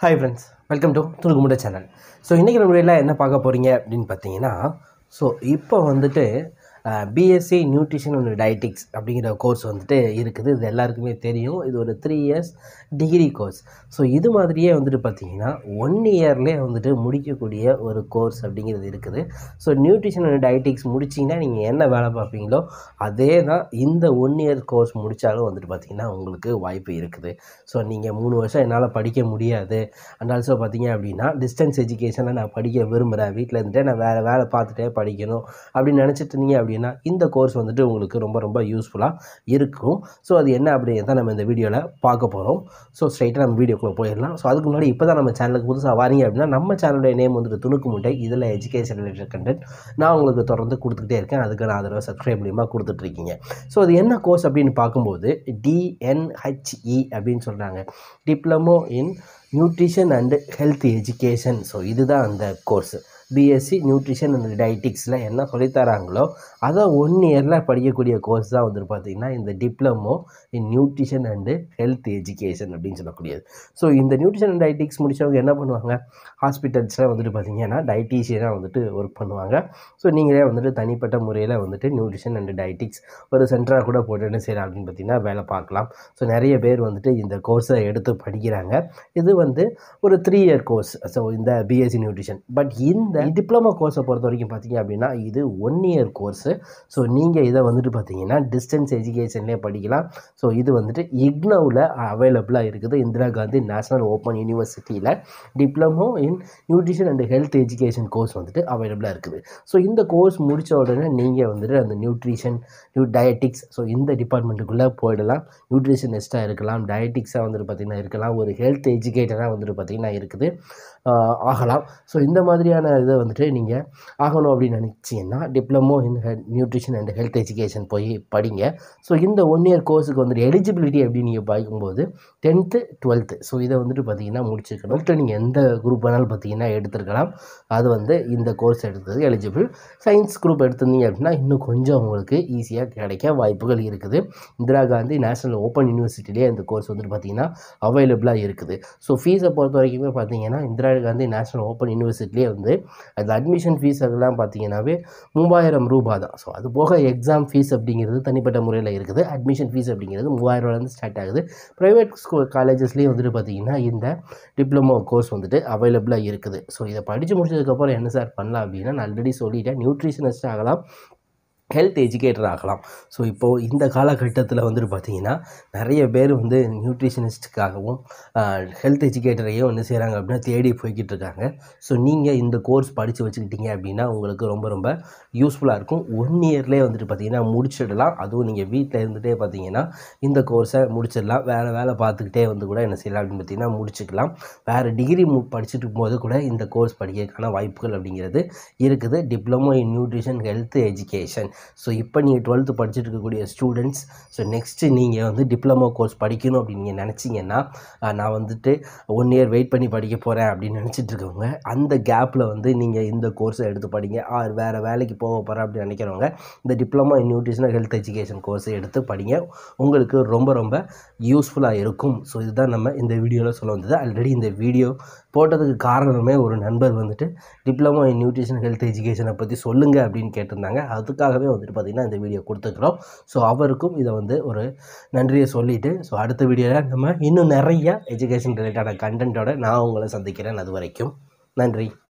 hi friends welcome to துணுக்குமுட channel so இன்றைக்கி நம்ம என்ன பார்க்க போகிறீங்க அப்படின்னு பார்த்தீங்கன்னா ஸோ இப்போ வந்துட்டு பிஎஸ்சி நியூட்ரிஷன் அண்ட் டயட்டிக்ஸ் அப்படிங்கிற கோர்ஸ் வந்துட்டு இருக்குது இது எல்லாருக்குமே தெரியும் இது ஒரு three years degree course so இது மாதிரியே வந்துட்டு பார்த்திங்கன்னா ஒன் இயர்லேயே வந்துட்டு முடிக்கக்கூடிய ஒரு கோர்ஸ் அப்படிங்கிறது இருக்குது ஸோ நியூட்ரிஷன் அண்ட் டயட்டிக்ஸ் முடிச்சிங்கன்னா நீங்கள் என்ன வேலை பார்ப்பீங்களோ அதே தான் இந்த ஒன் இயர் கோர்ஸ் முடித்தாலும் வந்துட்டு பார்த்திங்கன்னா உங்களுக்கு வாய்ப்பு இருக்குது ஸோ நீங்கள் மூணு வருஷம் என்னால் படிக்க முடியாது அண்ட் ஆல்சோ பார்த்திங்க அப்படின்னா டிஸ்டன்ஸ் எஜுகேஷனில் நான் படிக்க விரும்புகிறேன் வீட்டில் இருந்துட்டு நான் வேறு வேலை பார்த்துட்டே படிக்கணும் அப்படின்னு நினச்சிட்டு இருந்தீங்க அப்படி அப்படின்னா இந்த கோர்ஸ் வந்துட்டு உங்களுக்கு ரொம்ப ரொம்ப யூஸ்ஃபுல்லாக இருக்கும் ஸோ அது என்ன அப்படிங்கிறத நம்ம இந்த வீடியோவில் பார்க்க போகிறோம் ஸோ ஸ்ட்ரைட்டாக நம்ம வீடியோக்குள்ளே போயிடலாம் ஸோ அதுக்கு முன்னாடி இப்போ தான் நம்ம சேனலுக்கு புதுசாக வாரீங்க அப்படின்னா நம்ம சேனலுடைய நேம் வந்துட்டு துணுக்கு முட்டை இதில் எஜுகேஷன் ரிலேட்டட் கண்டென்ட் நான் உங்களுக்கு தொடர்ந்து கொடுத்துக்கிட்டே இருக்கேன் அதுக்கு நான் அதில் சப்ஸ்கிரைப் மூலியமாக கொடுத்துட்ருக்கீங்க ஸோ அது என்ன கோர்ஸ் அப்படின்னு பார்க்கும்போது டிஎன்ஹெச்இ e அப்படின்னு சொல்கிறாங்க diploma in nutrition and health education so இதுதான் அந்த கோர்ஸு பிஎஸ்சி நியூட்ரிஷன் அண்ட் டயட்டிக்ஸில் என்ன சொல்லித்தராங்களோ அதை ஒன் இயரில் படிக்கக்கூடிய கோர்ஸ் தான் வந்துட்டு பார்த்திங்கன்னா இந்த diploma in nutrition and health education அப்படின்னு சொல்லக்கூடியது ஸோ இந்த நியூட்ரிஷன் அண்ட் டயட்டிக்ஸ் முடித்தவங்க என்ன பண்ணுவாங்க ஹாஸ்பிட்டல்ஸில் வந்துட்டு பார்த்திங்கன்னா டயட்டீஷியனாக வந்துட்டு ஒர்க் பண்ணுவாங்க ஸோ நீங்களே வந்துட்டு தனிப்பட்ட முறையில் வந்துட்டு நியூட்ரிஷன் அண்ட் டயட்டிக்ஸ் ஒரு சென்டராக கூட போட்டு என்ன செய்யலாம் அப்படின்னு பார்த்திங்கன்னா வேலை பார்க்கலாம் ஸோ நிறைய பேர் வந்துட்டு இந்த கோர்ஸை எடுத்து படிக்கிறாங்க இது வந்து ஒரு த்ரீ இயர் கோர்ஸ் ஸோ இந்த பிஎஸ்சி நியூட்ரிஷன் பட் இந்த டிப்ளமோ கோர்ஸை பொறுத்த வரைக்கும் பார்த்தீங்க அப்படின்னா இது ஒன் இயர் கோர்ஸு ஸோ நீங்கள் இதை வந்துட்டு பார்த்தீங்கன்னா டிஸ்டன்ஸ் எஜுகேஷன்லேயே படிக்கலாம் ஸோ இது வந்துட்டு இக்னோவில் அவைலபிளாக இருக்குது இந்திரா காந்தி நேஷனல் ஓப்பன் யூனிவர்சிட்டியில் diploma in nutrition and health education course வந்துட்டு அவைலபிளாக இருக்குது ஸோ இந்த கோர்ஸ் முடித்த உடனே நீங்கள் வந்துட்டு அந்த நியூட்ரிஷன் நியூ டயட்டிக்ஸ் ஸோ இந்த டிபார்ட்மெண்ட்டுக்குள்ளே போயிடலாம் நியூட்ரிஷனிஸ்ட்டாக இருக்கலாம் டயட்டிக்ஸாக வந்துட்டு பார்த்திங்கன்னா இருக்கலாம் ஒரு ஹெல்த் எஜுகேட்டராக வந்துட்டு பார்த்திங்கன்னா இருக்குது ஆகலாம் ஸோ இந்த மாதிரியான இதை வந்துட்டு நீங்கள் ஆகணும் அப்படின்னு நினச்சிங்கன்னா diploma in nutrition and health education போய் படிங்க ஸோ இந்த ஒன் இயர் கோர்ஸுக்கு வந்துட்டு எலிஜிபிலிட்டி அப்படின்னு நீங்கள் பார்க்கும்போது டென்த்து டுவெல்த்து ஸோ இதை வந்துட்டு பார்த்தீங்கன்னா முடிச்சிருக்கணும் இப்போ நீங்கள் எந்த குரூப் வேணாலும் பார்த்தீங்கன்னா எடுத்துருக்கலாம் அது வந்து இந்த கோர்ஸ் எடுத்தது எலிஜிபிள் சயின்ஸ் குரூப் எடுத்திருந்தீங்க அப்படின்னா இன்னும் கொஞ்சம் உங்களுக்கு ஈஸியாக கிடைக்க வாய்ப்புகள் இருக்குது இந்திரா காந்தி நேஷனல் ஓப்பன் யூனிவர்சிட்டிலேயே இந்த கோர்ஸ் வந்துட்டு பார்த்திங்கன்னா அவைலபிளாக இருக்குது ஸோ ஃபீஸை பொறுத்த வரைக்குமே பார்த்தீங்கன்னா இந்திரா காந்தி நேஷனல் ஓப்பன் யூனிவர்சிட்டிலேயே வந்து அது அட்மிஷன் ஃபீஸ் அதெல்லாம் பார்த்தீங்கன்னாவே மூவாயிரம் ரூபாய் தான் ஸோ அது போக எக்ஸாம் ஃபீஸ் அப்படிங்கிறது தனிப்பட்ட முறையில் இருக்குது அட்மிஷன் ஃபீஸ் அப்படிங்கிறது மூவாயிரம்லேருந்து ஸ்டார்ட் ஆகுது ப்ரைவேட் ஸ்கூல் காலேஜஸ்லேயும் வந்துட்டு பார்த்திங்கன்னா இந்த டிப்ளமோ கோர்ஸ் வந்துட்டு அவைலபிளாக இருக்குது ஸோ இதை படித்து முடிச்சதுக்கப்புறம் என்ன சார் பண்ணலாம் அப்படின்னா நான் ஆல்ரெடி சொல்லிட்டேன் நியூட்ரிஷனிஸ்ட் ஆகலாம் ஹெல்த் எஜுகேட்டர் ஆகலாம் ஸோ இப்போது இந்த காலகட்டத்தில் வந்துட்டு பார்த்திங்கன்னா நிறைய பேர் வந்து நியூட்ரிஷனிஸ்ட்டுக்காகவும் ஹெல்த் எஜுகேட்டரையும் என்ன செய்கிறாங்க அப்படின்னா தேடி போய்கிட்டு இருக்காங்க ஸோ நீங்கள் இந்த கோர்ஸ் படித்து வச்சுக்கிட்டீங்க அப்படின்னா உங்களுக்கு ரொம்ப ரொம்ப யூஸ்ஃபுல்லாக இருக்கும் ஒன் இயர்லேயே வந்துட்டு பார்த்திங்கன்னா முடிச்சிடலாம் அதுவும் நீங்கள் வீட்டில் இருந்துகிட்டே பார்த்தீங்கன்னா இந்த கோர்ஸை முடிச்சிடலாம் வேறு வேலை பார்த்துக்கிட்டே வந்து கூட என்ன செய்யலாம் அப்படின்னு பார்த்திங்கன்னா முடிச்சுக்கலாம் வேறு டிகிரி மு படிச்சுட்டு இருக்கும்போது கூட இந்த கோர்ஸ் படிக்கிறதுக்கான வாய்ப்புகள் அப்படிங்கிறது இருக்குது diploma in nutrition health education so இப்போ நீங்கள் டுவெல்த்து படிச்சுட்டு இருக்கக்கூடிய ஸ்டூடெண்ட்ஸ் ஸோ நெக்ஸ்ட்டு நீங்கள் வந்து டிப்ளமோ கோர்ஸ் படிக்கணும் அப்படின்னு நீங்கள் நினச்சிங்கன்னா நான் வந்துட்டு ஒன் இயர் வெயிட் பண்ணி படிக்க போகிறேன் அப்படின்னு நினச்சிட்டு இருக்கவங்க அந்த கேப்பில் வந்து நீங்கள் இந்த கோர்ஸை எடுத்து படிங்க ஆர் வேறு வேலைக்கு போக போகிறேன் அப்படின்னு நினைக்கிறவங்க இந்த diploma in nutritional health education கோர்ஸை எடுத்து படிங்க உங்களுக்கு ரொம்ப ரொம்ப யூஸ்ஃபுல்லாக இருக்கும் ஸோ இதுதான் நம்ம இந்த வீடியோவில் சொல்ல வந்தது ஆல்ரெடி இந்த வீடியோ போட்டதுக்கு காரணமே ஒரு நண்பர் வந்துட்டு டிப்ளமோ இன் நியூட்ரிஷன் ஹெல்த் எஜுகேஷனை பற்றி சொல்லுங்கள் அப்படின்னு கேட்டிருந்தாங்க அதுக்காகவே வந்துட்டு பார்த்திங்கன்னா இந்த வீடியோ கொடுத்துருக்குறோம் ஸோ அவருக்கும் இதை வந்து ஒரு நன்றியை சொல்லிவிட்டு ஸோ அடுத்த வீடியோவில் நம்ம இன்னும் நிறைய எஜுகேஷன் ரிலேட்டடான கண்டென்ட்டோட நான் உங்களை சந்திக்கிறேன் அது வரைக்கும் நன்றி